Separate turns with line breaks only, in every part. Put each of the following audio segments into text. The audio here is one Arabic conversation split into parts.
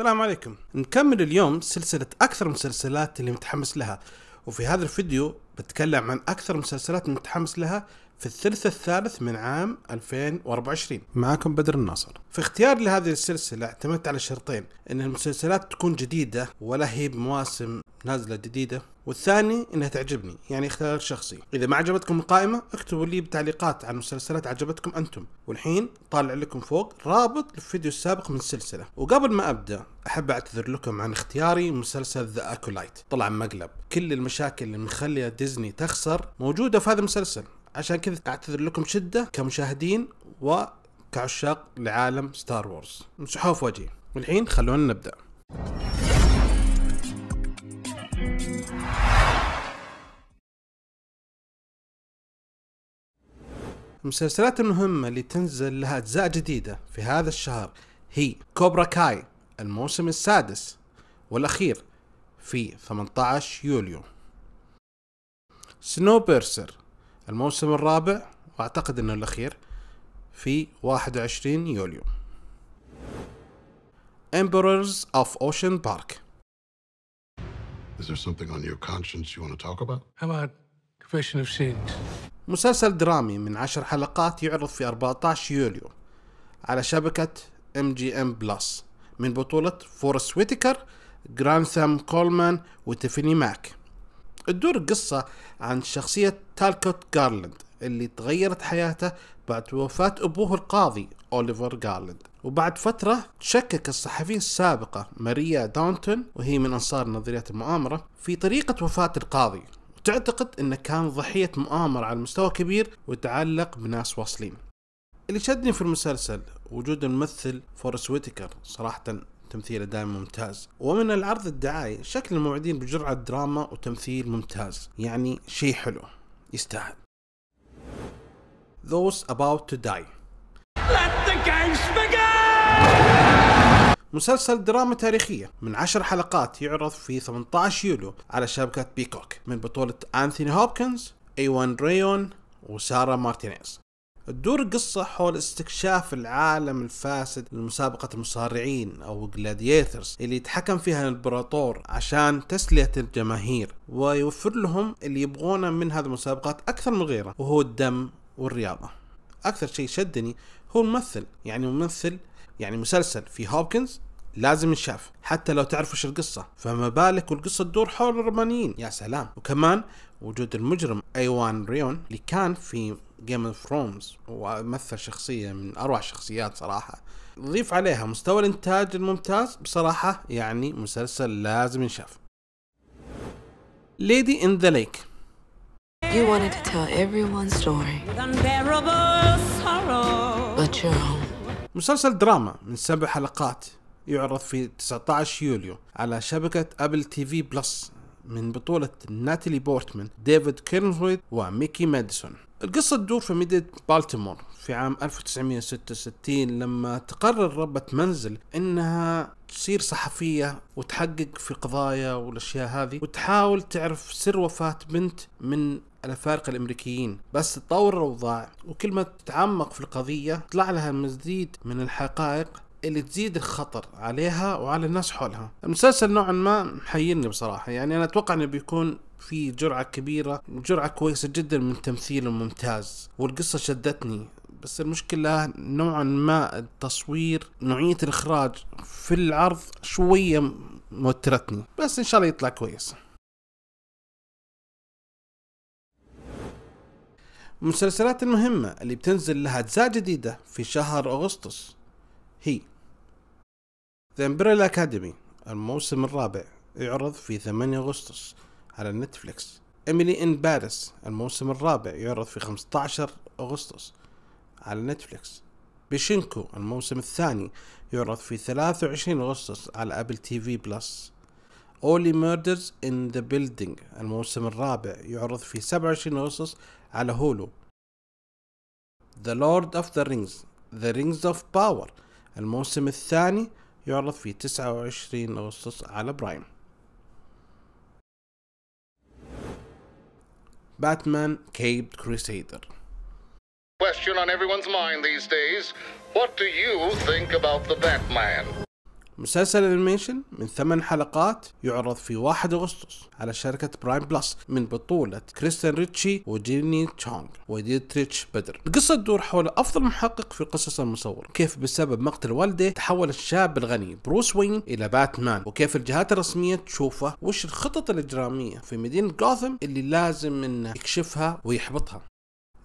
السلام عليكم نكمل اليوم سلسلة أكثر المسلسلات اللي متحمس لها وفي هذا الفيديو بتكلم عن أكثر المسلسلات متحمس لها في الثلث الثالث من عام 2024 معكم بدر الناصر في اختيار لهذه السلسلة اعتمدت على شرطين ان المسلسلات تكون جديدة ولا هي بمواسم نازلة جديدة والثاني انها تعجبني يعني اختيار شخصي اذا ما عجبتكم القائمة اكتبوا لي بتعليقات عن مسلسلات عجبتكم انتم والحين طالع لكم فوق رابط الفيديو السابق من السلسلة وقبل ما ابدأ احب اعتذر لكم عن اختياري مسلسل ذا اكولايت طلع مقلب كل المشاكل اللي مخليه ديزني تخسر موجودة في هذا المسلسل عشان كذا اعتذر لكم شده كمشاهدين وكعشاق لعالم ستار وورز امسحوه في وجهي والحين خلونا نبدا المسلسلات المهمة اللي تنزل لها أجزاء جديدة في هذا الشهر هي كوبرا كاي الموسم السادس والأخير في 18 يوليو سنو بيرسر الموسم الرابع واعتقد انه الاخير في 21 يوليو Emperors of Ocean Park Is there something on your conscience you want to talk about? How about confession of sins? مسلسل درامي من عشر حلقات يعرض في 14 يوليو على شبكة ام جي ام بلس من بطولة فورس ويتكر جرانثام كولمان وتيفيني ماك تدور قصة عن شخصية تالكوت جارلند اللي تغيرت حياته بعد وفاة أبوه القاضي أوليفر جارلند وبعد فترة تشكك الصحفية السابقة ماريا داونتون وهي من أنصار نظريات المؤامرة في طريقة وفاة القاضي وتعتقد أنه كان ضحية مؤامرة على مستوى كبير وتعلق بناس واصلين اللي شدني في المسلسل وجود الممثل فورس ويتكر صراحة تمثيله دائما ممتاز ومن العرض الدعائي شكل الموعدين بجرعة دراما وتمثيل ممتاز يعني شيء حلو يستاهل Those about to die Let the games begin! مسلسل دراما تاريخية من عشر حلقات يعرض في 18 يوليو على شبكة بيكوك من بطولة أنثوني هوبكنز إيوان ريون وسارة مارتينيز تدور قصة حول استكشاف العالم الفاسد لمسابقة المصارعين أو جلاديترز اللي يتحكم فيها الإمبراطور عشان تسلية الجماهير ويوفر لهم اللي يبغونه من هذه المسابقات أكثر من غيره وهو الدم والرياضة أكثر شيء شدني هو الممثل يعني ممثل يعني مسلسل في هوبكنز لازم ينشاف حتى لو تعرفوا ايش القصه فما بالك والقصه تدور حول الرومانيين يا سلام وكمان وجود المجرم ايوان ريون اللي كان في جيم اوف ثرونز ومثل شخصيه من اروع الشخصيات صراحه ضيف عليها مستوى الانتاج الممتاز بصراحه يعني مسلسل لازم ينشاف ليدي ان ذا ليك You wanted to tell everyone's story. unbearable sorrow. But your own. مسلسل دراما من سبع حلقات يعرض في 19 يوليو على شبكة أبل تي في بلس من بطولة ناتالي بورتمان ديفيد كيرنزويد وميكي ماديسون القصة تدور في مدينة بالتيمور في عام 1966 لما تقرر ربة منزل انها تصير صحفية وتحقق في قضايا والاشياء هذه وتحاول تعرف سر وفاة بنت من الافارقه الامريكيين بس تطور الاوضاع وكل ما تتعمق في القضيه تطلع لها مزيد من الحقائق اللي تزيد الخطر عليها وعلى الناس حولها المسلسل نوعا ما محيرني بصراحة يعني أنا أتوقع أنه بيكون في جرعة كبيرة جرعة كويسة جدا من تمثيل ممتاز والقصة شدتني بس المشكلة نوعا ما التصوير نوعية الإخراج في العرض شوية موترتني بس إن شاء الله يطلع كويس المسلسلات المهمة اللي بتنزل لها أجزاء جديدة في شهر أغسطس هي ذا امبريلا اكاديمي الموسم الرابع يعرض في 8 اغسطس على نتفليكس ايميلي ان باريس الموسم الرابع يعرض في 15 اغسطس على نتفليكس بيشينكو الموسم الثاني يعرض في 23 اغسطس على ابل تي في بلس اولي ميردرز ان ذا بيلدينج الموسم الرابع يعرض في 27 اغسطس على هولو ذا لورد اوف ذا رينجز ذا رينجز اوف باور الموسم الثاني يعرض في 29 أغسطس على برايم باتمان كيبد كريسيدر Question on everyone's mind these days. What do you think about the Batman? مسلسل انيميشن من ثمان حلقات يعرض في 1 اغسطس على شركة برايم بلس من بطولة كريستين ريتشي وجيني تشونغ وديتريتش بدر. القصة تدور حول افضل محقق في قصص المصور، كيف بسبب مقتل والده تحول الشاب الغني بروس وين الى باتمان، وكيف الجهات الرسمية تشوفه وش الخطط الاجرامية في مدينة جوثم اللي لازم انه يكشفها ويحبطها.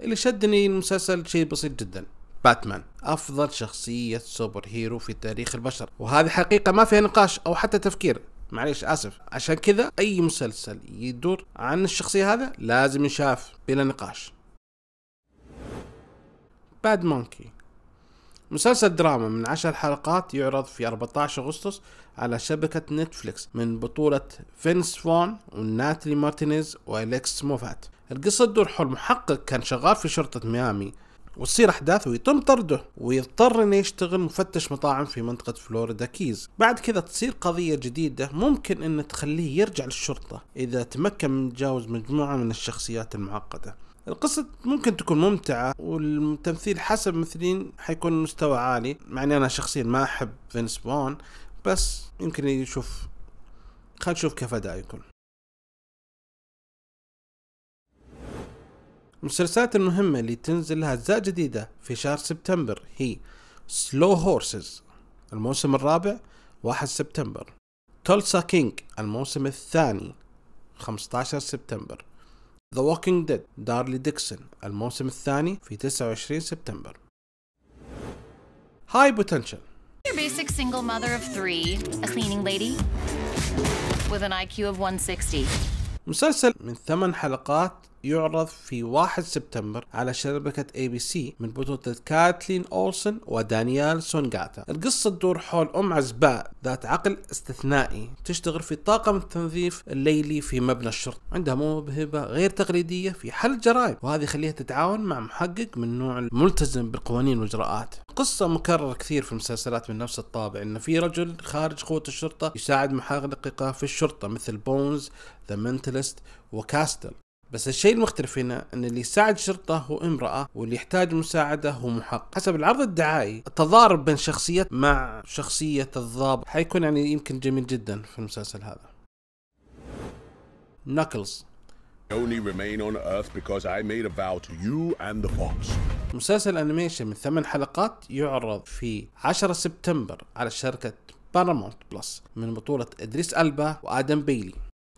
اللي شدني المسلسل شيء بسيط جدا باتمان أفضل شخصية سوبر هيرو في تاريخ البشر وهذه حقيقة ما فيها نقاش أو حتى تفكير معليش اسف عشان كذا اي مسلسل يدور عن الشخصيه هذا لازم ينشاف بلا نقاش باد مونكي مسلسل دراما من عشر حلقات يعرض في 14 أغسطس على شبكة نتفليكس من بطولة فينس فون وناتلي مارتينيز وإليكس موفات القصة تدور حول محقق كان شغال في شرطة ميامي وتصير أحداث ويتم طرده ويضطر إنه يشتغل مفتش مطاعم في منطقة فلوريدا كيز بعد كذا تصير قضية جديدة ممكن إن تخليه يرجع للشرطة إذا تمكن من تجاوز مجموعة من الشخصيات المعقدة القصة ممكن تكون ممتعة والتمثيل حسب مثلين حيكون مستوى عالي مع اني انا شخصيا ما احب فينس بون بس يمكن يشوف خلينا نشوف كيف اداء يكون المسلسلات المهمة اللي تنزل لها أجزاء جديدة في شهر سبتمبر هي سلو هورسز الموسم الرابع 1 سبتمبر تولسا كينج الموسم الثاني 15 سبتمبر ذا ووكينج ديد دارلي ديكسون الموسم الثاني في 29 سبتمبر هاي بوتنشل Your basic single mother of three, a cleaning lady with an IQ of 160. مسلسل من ثمان حلقات يعرض في 1 سبتمبر على شبكة اي بي سي من بطولة كاتلين اولسن ودانيال سونغاتا القصة تدور حول ام عزباء ذات عقل استثنائي تشتغل في طاقم التنظيف الليلي في مبنى الشرطة عندها موهبة غير تقليدية في حل الجرائم وهذه يخليها تتعاون مع محقق من نوع الملتزم بالقوانين والإجراءات قصة مكررة كثير في المسلسلات من نفس الطابع ان في رجل خارج قوة الشرطة يساعد محققه في الشرطة مثل بونز ذا منتلست وكاستل بس الشيء المختلف هنا ان اللي يساعد شرطة هو امراه واللي يحتاج مساعده هو محقق حسب العرض الدعائي التضارب بين شخصيه مع شخصيه الضابط حيكون يعني يمكن جميل جدا في المسلسل هذا ناكلز only remain on Earth because I made a vow to you and the Fox. مسلسل انيميشن من ثمان حلقات يعرض في 10 سبتمبر على شركة بارامونت بلس من بطولة ادريس البا وادم بيلي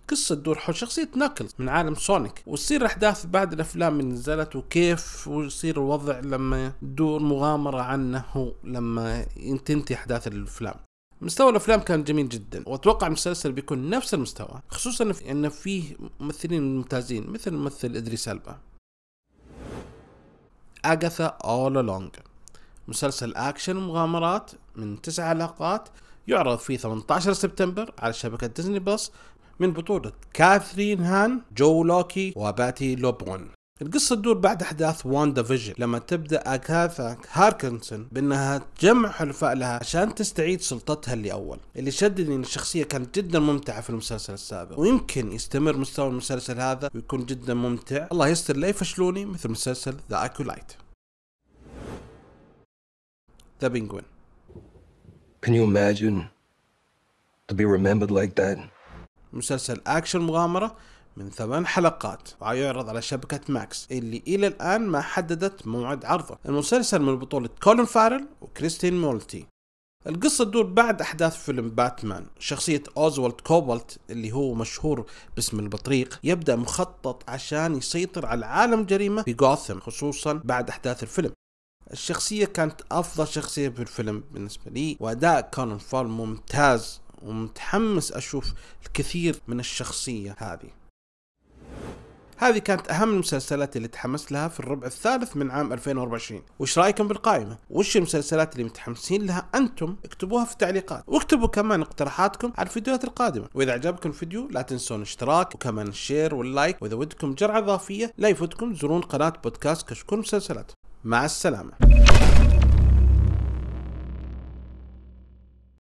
قصة تدور حول شخصية ناكلز من عالم سونيك وتصير أحداث بعد الأفلام اللي نزلت وكيف ويصير الوضع لما تدور مغامرة عنه لما تنتهي أحداث الأفلام مستوى الافلام كان جميل جدا واتوقع المسلسل بيكون نفس المستوى خصوصا في ان فيه ممثلين ممتازين مثل ممثل ادري سلبا اغاثا اول الونج مسلسل اكشن ومغامرات من تسع حلقات يعرض في 18 سبتمبر على شبكة ديزني بلس من بطولة كاثرين هان جو لوكي وباتي لوبون القصة تدور بعد أحداث وان فيجن لما تبدأ أكاثا هاركنسون بأنها تجمع حلفاء لها عشان تستعيد سلطتها اللي أول اللي شدني أن الشخصية كانت جدا ممتعة في المسلسل السابق ويمكن يستمر مستوى المسلسل هذا ويكون جدا ممتع الله يستر لا يفشلوني مثل مسلسل ذا أكولايت ذا بينجوين Can you imagine to be remembered like that? مسلسل أكشن مغامرة من ثمان حلقات ويعرض على شبكة ماكس اللي إلى الآن ما حددت موعد عرضه المسلسل من بطولة كولين فارل وكريستين مولتي القصة تدور بعد أحداث فيلم باتمان شخصية أوزولد كوبالت اللي هو مشهور باسم البطريق يبدأ مخطط عشان يسيطر على عالم جريمة في غوثم خصوصا بعد أحداث الفيلم الشخصية كانت أفضل شخصية في الفيلم بالنسبة لي وأداء كولن فارل ممتاز ومتحمس أشوف الكثير من الشخصية هذه هذه كانت أهم المسلسلات اللي تحمست لها في الربع الثالث من عام 2024 وش رأيكم بالقائمة؟ وش المسلسلات اللي متحمسين لها أنتم اكتبوها في التعليقات واكتبوا كمان اقتراحاتكم على الفيديوهات القادمة وإذا عجبكم الفيديو لا تنسون الاشتراك وكمان الشير واللايك وإذا ودكم جرعة إضافية لا يفوتكم زورون قناة بودكاست كشكول مسلسلات مع السلامة